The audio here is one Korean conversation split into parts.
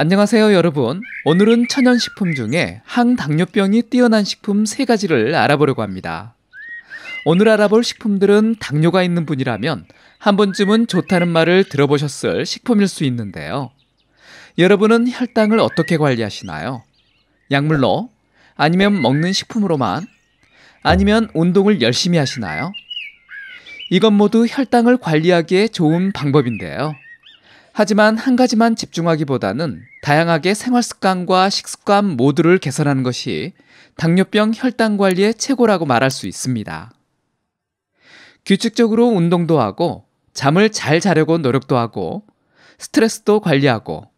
안녕하세요, 여러분. 오늘은 천연식품 중에 항당뇨병이 뛰어난 식품 세가지를 알아보려고 합니다. 오늘 알아볼 식품들은 당뇨가 있는 분이라면 한 번쯤은 좋다는 말을 들어보셨을 식품일 수 있는데요. 여러분은 혈당을 어떻게 관리하시나요? 약물로? 아니면 먹는 식품으로만? 아니면 운동을 열심히 하시나요? 이건 모두 혈당을 관리하기에 좋은 방법인데요. 하지만 한 가지만 집중하기보다는 다양하게 생활 습관과 식습관 모두를 개선하는 것이 당뇨병 혈당 관리의 최고라고 말할 수 있습니다. 규칙적으로 운동도 하고 잠을 잘 자려고 노력도 하고 스트레스도 관리하고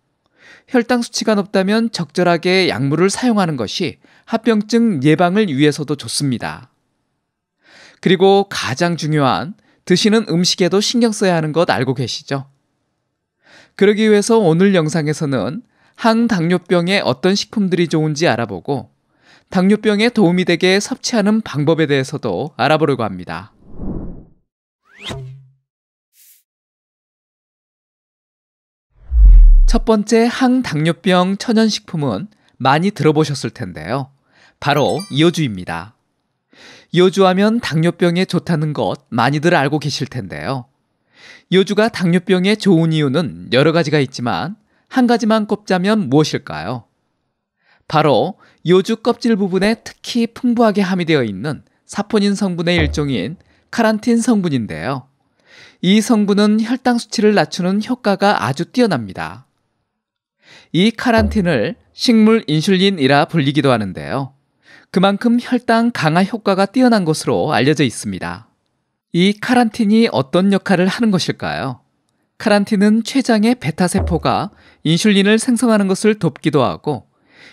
혈당 수치가 높다면 적절하게 약물을 사용하는 것이 합병증 예방을 위해서도 좋습니다. 그리고 가장 중요한 드시는 음식에도 신경 써야 하는 것 알고 계시죠? 그러기 위해서 오늘 영상에서는 항당뇨병에 어떤 식품들이 좋은지 알아보고 당뇨병에 도움이 되게 섭취하는 방법에 대해서도 알아보려고 합니다. 첫 번째 항당뇨병 천연식품은 많이 들어보셨을 텐데요. 바로 이어주입니다. 이어주 하면 당뇨병에 좋다는 것 많이들 알고 계실 텐데요. 요주가 당뇨병에 좋은 이유는 여러 가지가 있지만 한 가지만 꼽자면 무엇일까요? 바로 요주 껍질 부분에 특히 풍부하게 함유되어 있는 사포닌 성분의 일종인 카란틴 성분인데요. 이 성분은 혈당 수치를 낮추는 효과가 아주 뛰어납니다. 이 카란틴을 식물 인슐린이라 불리기도 하는데요. 그만큼 혈당 강화 효과가 뛰어난 것으로 알려져 있습니다. 이 카란틴이 어떤 역할을 하는 것일까요? 카란틴은 췌장의 베타세포가 인슐린을 생성하는 것을 돕기도 하고,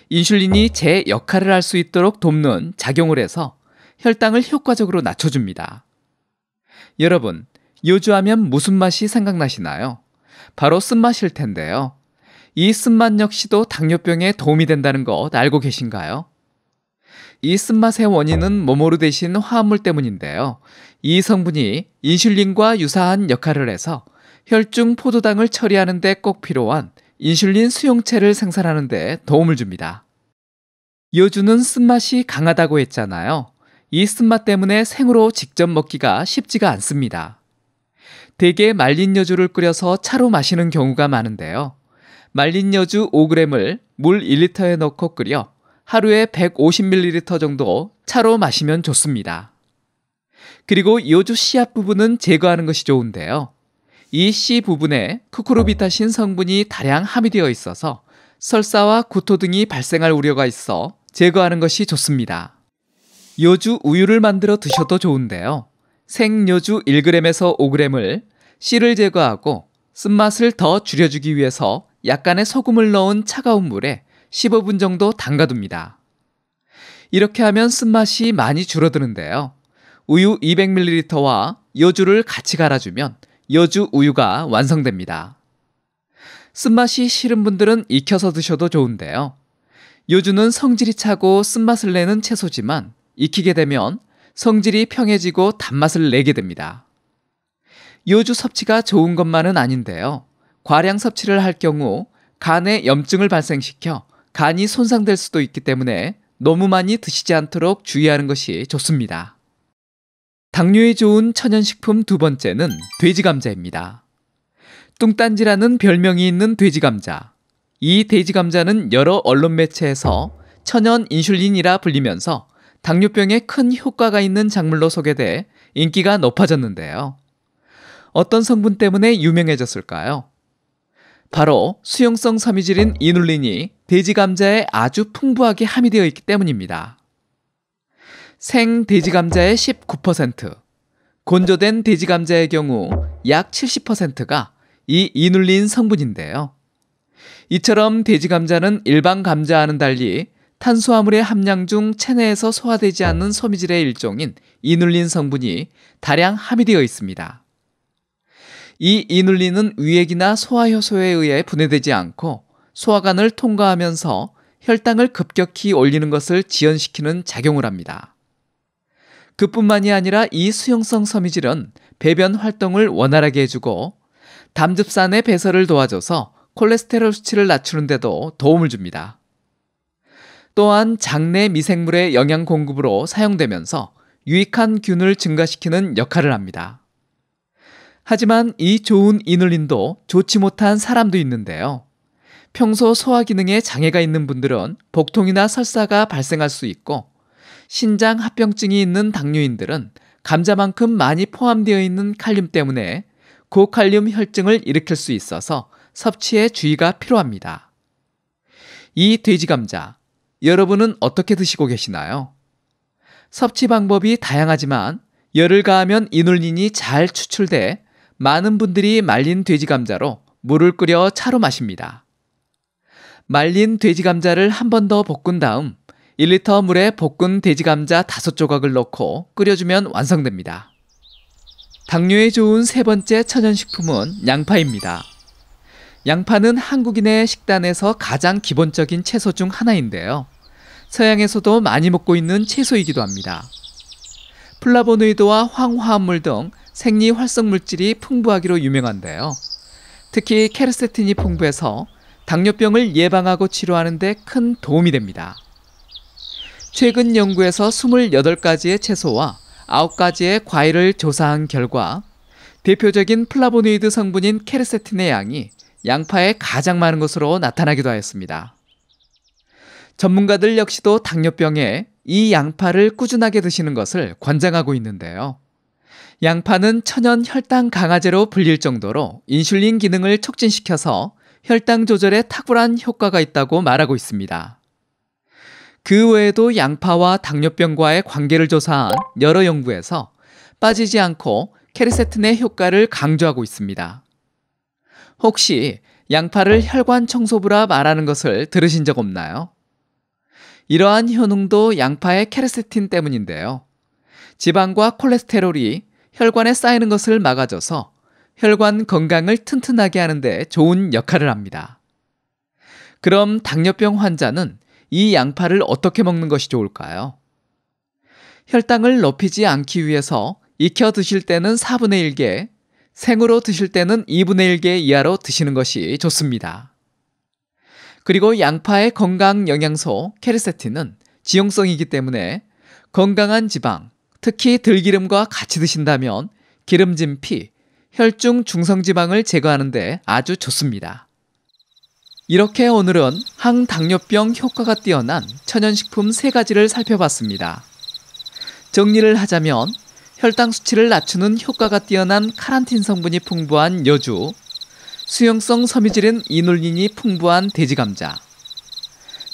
인슐린이 제 역할을 할 수 있도록 돕는 작용을 해서 혈당을 효과적으로 낮춰줍니다. 여러분, 요주하면 무슨 맛이 생각나시나요? 바로 쓴맛일 텐데요. 이 쓴맛 역시도 당뇨병에 도움이 된다는 것 알고 계신가요? 이 쓴맛의 원인은 모모르 대신 화합물 때문인데요. 이 성분이 인슐린과 유사한 역할을 해서 혈중 포도당을 처리하는 데 꼭 필요한 인슐린 수용체를 생산하는 데 도움을 줍니다. 요주는 쓴맛이 강하다고 했잖아요. 이 쓴맛 때문에 생으로 직접 먹기가 쉽지가 않습니다. 대개 말린 여주를 끓여서 차로 마시는 경우가 많은데요. 말린 여주 5g을 물 1리터에 넣고 끓여 하루에 150ml 정도 차로 마시면 좋습니다. 그리고 요주 씨앗 부분은 제거하는 것이 좋은데요. 이 씨 부분에 쿠쿠로비타신 성분이 다량 함유되어 있어서 설사와 구토 등이 발생할 우려가 있어 제거하는 것이 좋습니다. 요주 우유를 만들어 드셔도 좋은데요. 생요주 1g에서 5g을 씨를 제거하고 쓴맛을 더 줄여주기 위해서 약간의 소금을 넣은 차가운 물에 15분 정도 담가둡니다. 이렇게 하면 쓴맛이 많이 줄어드는데요. 우유 200ml와 여주를 같이 갈아주면 여주 우유가 완성됩니다. 쓴맛이 싫은 분들은 익혀서 드셔도 좋은데요. 여주는 성질이 차고 쓴맛을 내는 채소지만 익히게 되면 성질이 평해지고 단맛을 내게 됩니다. 여주 섭취가 좋은 것만은 아닌데요. 과량 섭취를 할 경우 간에 염증을 발생시켜 간이 손상될 수도 있기 때문에 너무 많이 드시지 않도록 주의하는 것이 좋습니다. 당뇨에 좋은 천연식품 두 번째는 돼지감자입니다. 뚱딴지라는 별명이 있는 돼지감자. 이 돼지감자는 여러 언론 매체에서 천연 인슐린이라 불리면서 당뇨병에 큰 효과가 있는 작물로 소개돼 인기가 높아졌는데요. 어떤 성분 때문에 유명해졌을까요? 바로 수용성 섬유질인 이눌린이 돼지 감자에 아주 풍부하게 함유되어 있기 때문입니다. 생 돼지 감자의 19%, 건조된 돼지 감자의 경우 약 70%가 이 이눌린 성분인데요. 이처럼 돼지 감자는 일반 감자와는 달리 탄수화물의 함량 중 체내에서 소화되지 않는 섬유질의 일종인 이눌린 성분이 다량 함유되어 있습니다. 이이눌리는 위액이나 소화효소에 의해 분해되지 않고 소화관을 통과하면서 혈당을 급격히 올리는 것을 지연시키는 작용을 합니다. 그뿐만이 아니라 이 수용성 섬유질은 배변 활동을 원활하게 해주고 담즙산의 배설을 도와줘서 콜레스테롤 수치를 낮추는데도 도움을 줍니다. 또한 장내 미생물의 영양 공급으로 사용되면서 유익한 균을 증가시키는 역할을 합니다. 하지만 이 좋은 이눌린도 좋지 못한 사람도 있는데요. 평소 소화 기능에 장애가 있는 분들은 복통이나 설사가 발생할 수 있고 신장 합병증이 있는 당뇨인들은 감자만큼 많이 포함되어 있는 칼륨 때문에 고칼륨 혈증을 일으킬 수 있어서 섭취에 주의가 필요합니다. 이 돼지 감자 여러분은 어떻게 드시고 계시나요? 섭취 방법이 다양하지만 열을 가하면 이눌린이 잘 추출돼 많은 분들이 말린 돼지 감자로 물을 끓여 차로 마십니다. 말린 돼지 감자를 한 번 더 볶은 다음 1리터 물에 볶은 돼지 감자 5조각을 넣고 끓여주면 완성됩니다. 당뇨에 좋은 세 번째 천연식품은 양파입니다. 양파는 한국인의 식단에서 가장 기본적인 채소 중 하나인데요. 서양에서도 많이 먹고 있는 채소이기도 합니다. 플라보노이드와 황화합물 등 생리 활성 물질이 풍부하기로 유명한데요. 특히 케르세틴이 풍부해서 당뇨병을 예방하고 치료하는 데 큰 도움이 됩니다. 최근 연구에서 28가지의 채소와 9가지의 과일을 조사한 결과 대표적인 플라보노이드 성분인 케르세틴의 양이 양파에 가장 많은 것으로 나타나기도 하였습니다. 전문가들 역시도 당뇨병에 이 양파를 꾸준하게 드시는 것을 권장하고 있는데요. 양파는 천연 혈당 강화제로 불릴 정도로 인슐린 기능을 촉진시켜서 혈당 조절에 탁월한 효과가 있다고 말하고 있습니다. 그 외에도 양파와 당뇨병과의 관계를 조사한 여러 연구에서 빠지지 않고 케르세틴의 효과를 강조하고 있습니다. 혹시 양파를 혈관 청소부라 말하는 것을 들으신 적 없나요? 이러한 효능도 양파의 케르세틴 때문인데요. 지방과 콜레스테롤이 혈관에 쌓이는 것을 막아줘서 혈관 건강을 튼튼하게 하는데 좋은 역할을 합니다. 그럼 당뇨병 환자는 이 양파를 어떻게 먹는 것이 좋을까요? 혈당을 높이지 않기 위해서 익혀 드실 때는 4분의 1개, 생으로 드실 때는 2분의 1개 이하로 드시는 것이 좋습니다. 그리고 양파의 건강 영양소 케르세틴은 지용성이기 때문에 건강한 지방, 특히 들기름과 같이 드신다면 기름진 피, 혈중 중성지방을 제거하는데 아주 좋습니다. 이렇게 오늘은 항당뇨병 효과가 뛰어난 천연식품 세가지를 살펴봤습니다. 정리를 하자면 혈당 수치를 낮추는 효과가 뛰어난 카란틴 성분이 풍부한 여주, 수용성 섬유질인 이눌린이 풍부한 돼지감자,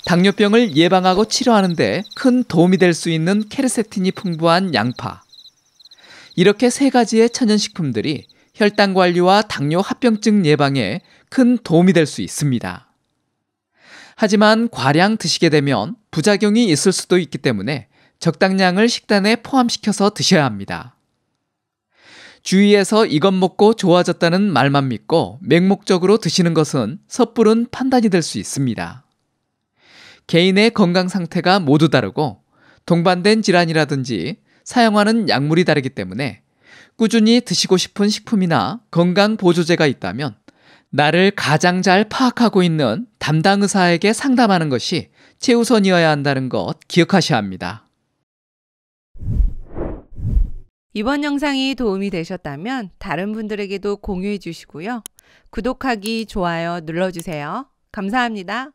당뇨병을 예방하고 치료하는데 큰 도움이 될 수 있는 케르세틴이 풍부한 양파. 이렇게 세 가지의 천연식품들이 혈당 관리와 당뇨 합병증 예방에 큰 도움이 될 수 있습니다. 하지만 과량 드시게 되면 부작용이 있을 수도 있기 때문에 적당량을 식단에 포함시켜서 드셔야 합니다. 주위에서 이것 먹고 좋아졌다는 말만 믿고 맹목적으로 드시는 것은 섣부른 판단이 될 수 있습니다. 개인의 건강 상태가 모두 다르고 동반된 질환이라든지 사용하는 약물이 다르기 때문에 꾸준히 드시고 싶은 식품이나 건강 보조제가 있다면 나를 가장 잘 파악하고 있는 담당 의사에게 상담하는 것이 최우선이어야 한다는 것 기억하셔야 합니다. 이번 영상이 도움이 되셨다면 다른 분들에게도 공유해 주시고요. 구독하기, 좋아요 눌러주세요. 감사합니다.